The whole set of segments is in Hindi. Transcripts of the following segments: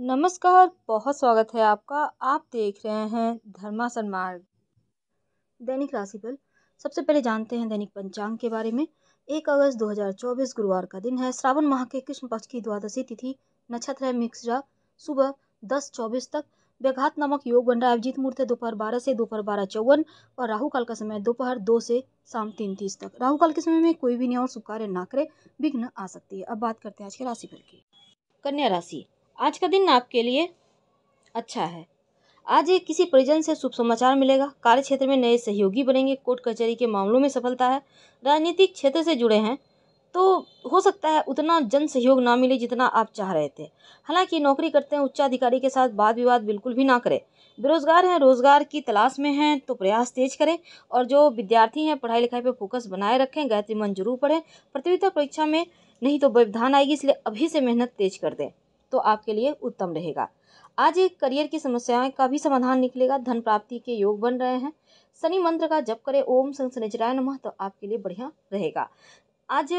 नमस्कार बहुत स्वागत है आपका आप देख रहे हैं धर्मासन मार्ग दैनिक राशिफल सबसे पहले जानते हैं दैनिक पंचांग के बारे में एक अगस्त 2024 गुरुवार का दिन है श्रावण माह के कृष्ण पक्ष की द्वादशी तिथि नक्षत्र है मिक्सरा सुबह दस चौबीस तक व्याघात नामक योग बन रहा है अभिजीत मुहूर्त दोपहर बारह से दोपहर बारह चौवन और राहु काल का समय दोपहर दो से शाम तीन तीस तक राहु काल के समय में कोई भी न्याय और शुभ कार्य ना करे विघ्न आ सकती है अब बात करते हैं आज के राशि फल की कन्या राशि आज का दिन आपके लिए अच्छा है आज एक किसी परिजन से शुभ समाचार मिलेगा कार्य क्षेत्र में नए सहयोगी बनेंगे कोर्ट कचहरी के मामलों में सफलता है राजनीतिक क्षेत्र से जुड़े हैं तो हो सकता है उतना जन सहयोग ना मिले जितना आप चाह रहे थे हालांकि नौकरी करते हैं उच्चाधिकारी के साथ वाद विवाद बिल्कुल भी ना करें बेरोजगार हैं रोजगार की तलाश में हैं तो प्रयास तेज करें और जो विद्यार्थी हैं पढ़ाई लिखाई पर फोकस बनाए रखें गायत्री मन जरूर पढ़ें प्रतियोगिता परीक्षा में नहीं तो व्यवधान आएगी इसलिए अभी से मेहनत तेज कर दें तो आपके लिए उत्तम रहेगा आज एक करियर की समस्याएं का भी समाधान निकलेगा धन प्राप्ति के योग बन रहे हैं शनि मंत्र का जप करें ओम संसनचराय नम तो आपके लिए बढ़िया रहेगा आज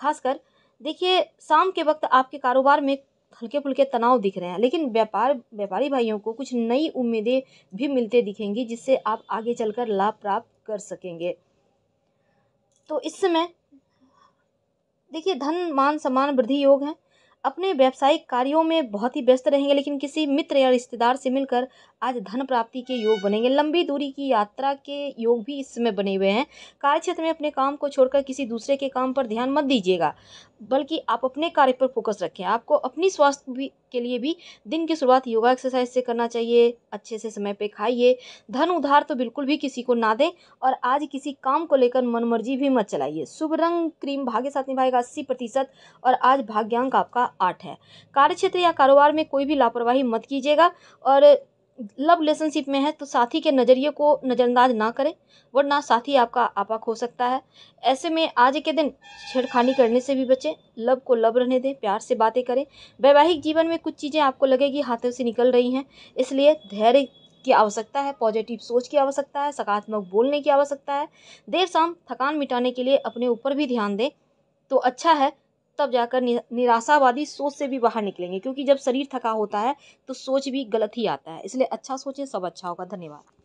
खासकर देखिए शाम के वक्त आपके कारोबार में हल्के फुल्के तनाव दिख रहे हैं लेकिन व्यापार व्यापारी भाइयों को कुछ नई उम्मीदें भी मिलते दिखेंगी जिससे आप आगे चलकर लाभ प्राप्त कर सकेंगे तो इस समय देखिए धन मान सम्मान वृद्धि योग है अपने व्यावसायिक कार्यों में बहुत ही व्यस्त रहेंगे लेकिन किसी मित्र या रिश्तेदार से मिलकर आज धन प्राप्ति के योग बनेंगे लंबी दूरी की यात्रा के योग भी इस समय बने हुए हैं कार्य क्षेत्र में अपने काम को छोड़कर किसी दूसरे के काम पर ध्यान मत दीजिएगा बल्कि आप अपने कार्य पर फोकस रखें आपको अपनी स्वास्थ्य भी के लिए भी दिन की शुरुआत योगा एक्सरसाइज से करना चाहिए अच्छे से समय पर खाइए धन उधार तो बिल्कुल भी किसी को ना दें और आज किसी काम को लेकर मनमर्जी भी मत चलाइए शुभ रंग क्रीम भाग्य साथ निभाएगा अस्सी प्रतिशत और आज भाग्यांक आपका आठ आर्ट है कार्य क्षेत्र या कारोबार में कोई भी लापरवाही मत कीजिएगा और लव रिलेशनशिप में है तो साथी के नज़रिए को नज़रअंदाज ना करें वरना साथी आपका आपा खो सकता है ऐसे में आज के दिन छेड़खानी करने से भी बचें लव को लव रहने दें प्यार से बातें करें वैवाहिक जीवन में कुछ चीज़ें आपको लगेगी हाथों से निकल रही हैं इसलिए धैर्य की आवश्यकता है पॉजिटिव सोच की आवश्यकता है सकारात्मक बोलने की आवश्यकता है देर शाम थकान मिटाने के लिए अपने ऊपर भी ध्यान दें तो अच्छा है तब जाकर निराशावादी सोच से भी बाहर निकलेंगे क्योंकि जब शरीर थका होता है तो सोच भी गलत ही आता है इसलिए अच्छा सोचें सब अच्छा होगा धन्यवाद